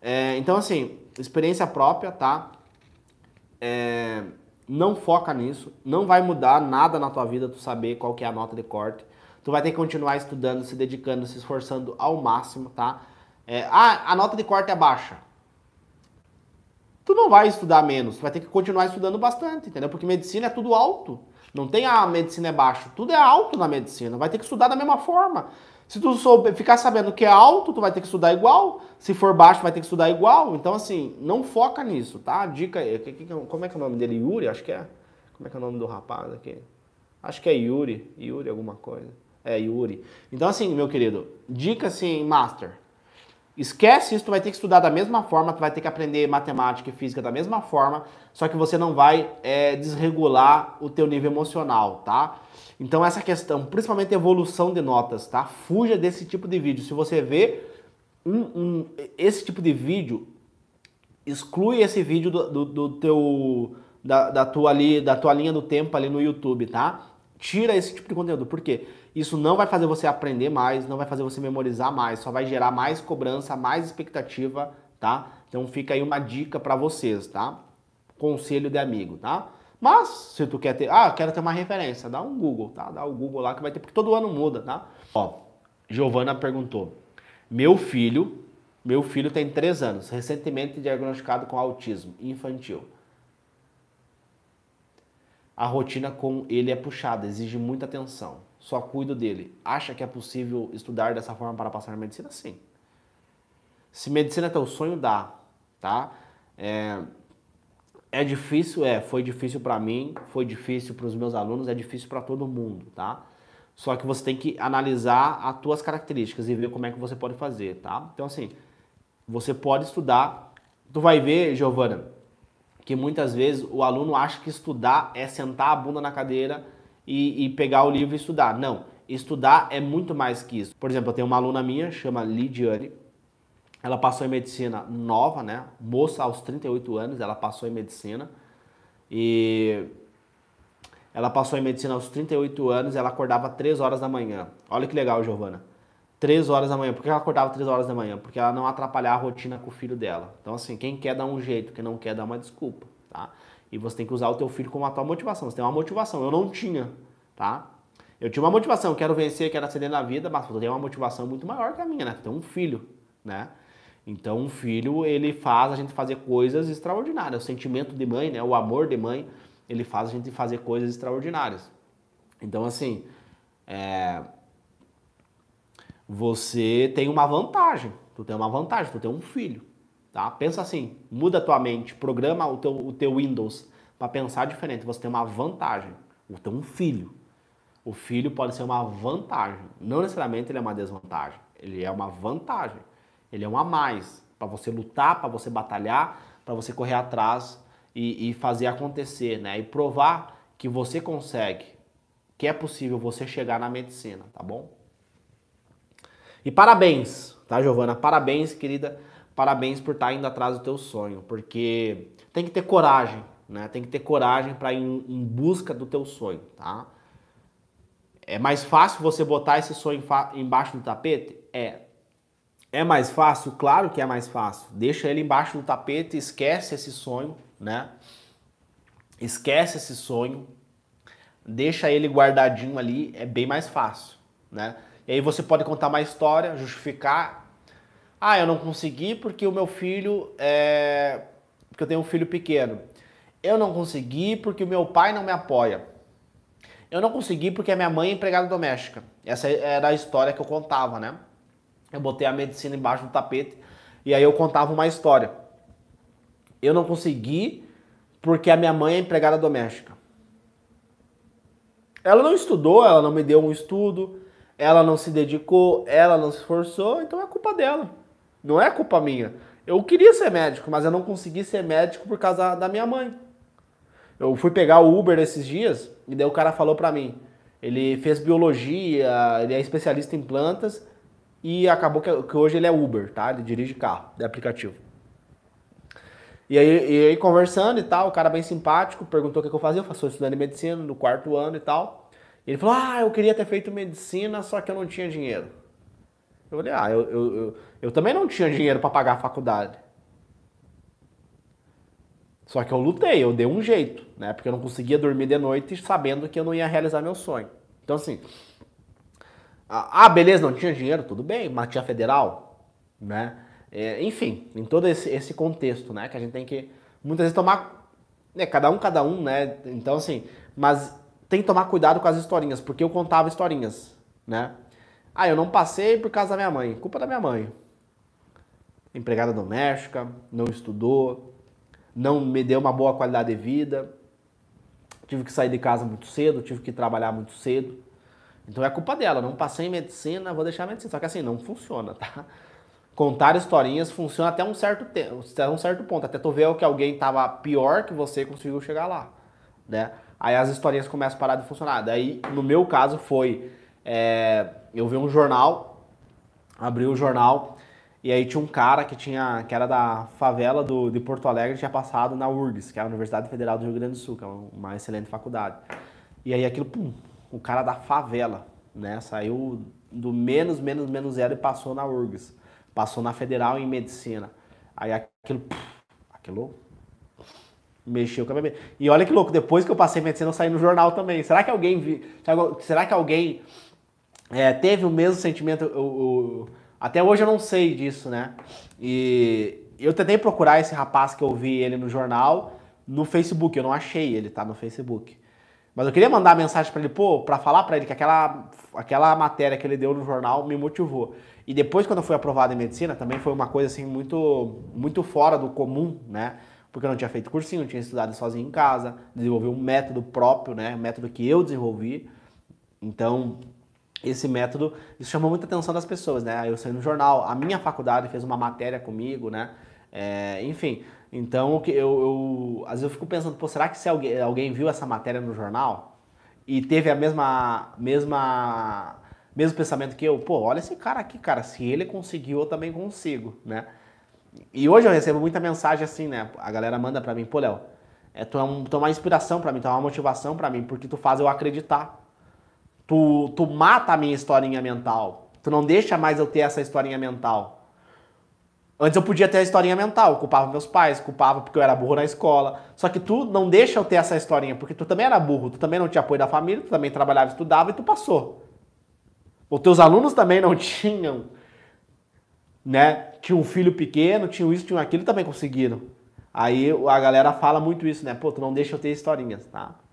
É, então, assim, experiência própria, tá? É, não foca nisso, não vai mudar nada na tua vida tu saber qual que é a nota de corte. Tu vai ter que continuar estudando, se dedicando, se esforçando ao máximo, tá? É, ah, a nota de corte é baixa tu não vai estudar menos, tu vai ter que continuar estudando bastante, entendeu? Porque medicina é tudo alto. Não tem a medicina é baixo, tudo é alto na medicina, vai ter que estudar da mesma forma. Se tu souber, ficar sabendo que é alto, tu vai ter que estudar igual. Se for baixo, vai ter que estudar igual. Então, assim, não foca nisso, tá? dica é, Como é que é o nome dele? Yuri? Acho que é. Como é que é o nome do rapaz aqui? Acho que é Yuri. Yuri, alguma coisa. É, Yuri. Então, assim, meu querido, dica assim, master. Esquece isso, tu vai ter que estudar da mesma forma, tu vai ter que aprender matemática e física da mesma forma, só que você não vai é, desregular o teu nível emocional, tá? Então essa questão, principalmente evolução de notas, tá? Fuja desse tipo de vídeo. Se você vê um, um esse tipo de vídeo, exclui esse vídeo do, do, do teu da, da, tua ali, da tua linha do tempo ali no YouTube, tá? Tira esse tipo de conteúdo. Por quê? Isso não vai fazer você aprender mais, não vai fazer você memorizar mais, só vai gerar mais cobrança, mais expectativa, tá? Então fica aí uma dica para vocês, tá? Conselho de amigo, tá? Mas se tu quer ter, ah, quero ter uma referência, dá um Google, tá? Dá o um Google lá que vai ter, porque todo ano muda, tá? Ó, Giovana perguntou: "Meu filho, meu filho tem 3 anos, recentemente diagnosticado com autismo infantil. A rotina com ele é puxada, exige muita atenção só cuido dele. Acha que é possível estudar dessa forma para passar na medicina? Sim. Se medicina é teu sonho, dá, tá? É, é difícil, é. Foi difícil para mim, foi difícil para os meus alunos, é difícil para todo mundo, tá? Só que você tem que analisar as tuas características e ver como é que você pode fazer, tá? Então assim, você pode estudar. Tu vai ver, Giovana, que muitas vezes o aluno acha que estudar é sentar a bunda na cadeira e, e pegar o livro e estudar. Não, estudar é muito mais que isso. Por exemplo, eu tenho uma aluna minha, chama Lidiane, ela passou em medicina nova, né? Moça aos 38 anos, ela passou em medicina. E ela passou em medicina aos 38 anos, ela acordava 3 horas da manhã. Olha que legal, Giovana. 3 horas da manhã. Por que ela acordava 3 horas da manhã? Porque ela não atrapalhar a rotina com o filho dela. Então, assim, quem quer dá um jeito, quem não quer dá uma desculpa, tá? E você tem que usar o teu filho como a tua motivação. Você tem uma motivação. Eu não tinha, tá? Eu tinha uma motivação, quero vencer, quero acender na vida, mas tu tem uma motivação muito maior que a minha, né? Tu tem um filho, né? Então, um filho, ele faz a gente fazer coisas extraordinárias. O sentimento de mãe, né? O amor de mãe, ele faz a gente fazer coisas extraordinárias. Então, assim, é... você tem uma vantagem. Tu tem uma vantagem, tu tem um filho. Tá? Pensa assim, muda a tua mente, programa o teu, o teu Windows para pensar diferente. Você tem uma vantagem, ou tem um filho. O filho pode ser uma vantagem, não necessariamente ele é uma desvantagem. Ele é uma vantagem, ele é um a mais para você lutar, para você batalhar, para você correr atrás e, e fazer acontecer, né? E provar que você consegue, que é possível você chegar na medicina, tá bom? E parabéns, tá, Giovana? Parabéns, querida parabéns por estar tá indo atrás do teu sonho, porque tem que ter coragem, né? Tem que ter coragem para ir em busca do teu sonho, tá? É mais fácil você botar esse sonho embaixo do tapete? É. É mais fácil? Claro que é mais fácil. Deixa ele embaixo do tapete, esquece esse sonho, né? Esquece esse sonho, deixa ele guardadinho ali, é bem mais fácil, né? E aí você pode contar uma história, justificar ah, eu não consegui porque o meu filho é. Porque eu tenho um filho pequeno. Eu não consegui porque o meu pai não me apoia. Eu não consegui porque a minha mãe é empregada doméstica. Essa era a história que eu contava, né? Eu botei a medicina embaixo do tapete e aí eu contava uma história. Eu não consegui porque a minha mãe é empregada doméstica. Ela não estudou, ela não me deu um estudo, ela não se dedicou, ela não se esforçou, então é culpa dela. Não é culpa minha. Eu queria ser médico, mas eu não consegui ser médico por causa da minha mãe. Eu fui pegar o Uber esses dias e daí o cara falou para mim. Ele fez biologia, ele é especialista em plantas e acabou que, que hoje ele é Uber, tá? Ele dirige carro, de aplicativo. E aí, e aí, conversando e tal, o cara bem simpático, perguntou o que, eu fazia. Eu faço estudando medicina no quarto ano e tal. E ele falou: Ah, eu queria ter feito medicina, só que eu não tinha dinheiro. Eu falei, ah, eu, eu, eu, eu também não tinha dinheiro para pagar a faculdade. Só que eu lutei, eu dei um jeito, né? Porque eu não conseguia dormir de noite sabendo que eu não ia realizar meu sonho. Então, assim, ah, beleza, não tinha dinheiro, tudo bem, mas tinha federal, né? É, enfim, em todo esse, esse contexto, né? Que a gente tem que muitas vezes tomar, né? Cada um, cada um, né? Então, assim, mas tem que tomar cuidado com as historinhas, porque eu contava historinhas, né? Ah, eu não passei por causa da minha mãe. Culpa da minha mãe. Empregada doméstica, não estudou, não me deu uma boa qualidade de vida. Tive que sair de casa muito cedo, tive que trabalhar muito cedo. Então é culpa dela. Não passei em medicina, vou deixar a medicina. Só que assim, não funciona, tá? Contar historinhas funciona até um certo tempo, até um certo ponto. Até tu ver que alguém tava pior que você conseguiu chegar lá, né? Aí as historinhas começam a parar de funcionar. Daí, no meu caso, foi é, eu vi um jornal, abri o um jornal, e aí tinha um cara que tinha que era da favela do, de Porto Alegre, tinha passado na URGS, que é a Universidade Federal do Rio Grande do Sul, que é uma excelente faculdade. E aí aquilo, pum, o cara da favela, né, saiu do menos, menos, menos zero e passou na URGS. Passou na Federal em Medicina. Aí aquilo, pum, aquilo mexeu com a minha mente. E olha que louco, depois que eu passei medicina, eu saí no jornal também. Será que alguém vi, será que alguém é, teve o mesmo sentimento. até hoje eu não sei disso, né? E eu tentei procurar esse rapaz que eu vi ele no jornal no Facebook. Eu não achei ele, tá? No Facebook. Mas eu queria mandar mensagem para ele, pô, para falar para ele que aquela, aquela matéria que ele deu no jornal me motivou. E depois, quando eu fui aprovado em medicina, também foi uma coisa assim muito, muito fora do comum, né? Porque eu não tinha feito cursinho, eu tinha estudado sozinho em casa, desenvolvi um método próprio, né? Um método que eu desenvolvi. Então, esse método, isso chamou muita atenção das pessoas, né? Eu saí no jornal, a minha faculdade fez uma matéria comigo, né? É, enfim, então eu, eu, às vezes eu fico pensando, pô, será que se alguém, alguém viu essa matéria no jornal e teve a mesma, mesma, mesmo pensamento que eu, pô, olha esse cara aqui, cara, se ele conseguiu, eu também consigo, né? E hoje eu recebo muita mensagem assim, né? A galera manda pra mim, pô, Léo, é, tu, é um, tu é uma inspiração para mim, tu é uma motivação para mim, porque tu faz eu acreditar Tu, tu mata a minha historinha mental. Tu não deixa mais eu ter essa historinha mental. Antes eu podia ter a historinha mental, culpava meus pais, culpava porque eu era burro na escola. Só que tu não deixa eu ter essa historinha, porque tu também era burro, tu também não tinha apoio da família, tu também trabalhava, estudava e tu passou. Os teus alunos também não tinham, né? Tinha um filho pequeno, tinha isso, tinha aquilo, também conseguiram. Aí a galera fala muito isso, né? Pô, tu não deixa eu ter historinhas, tá?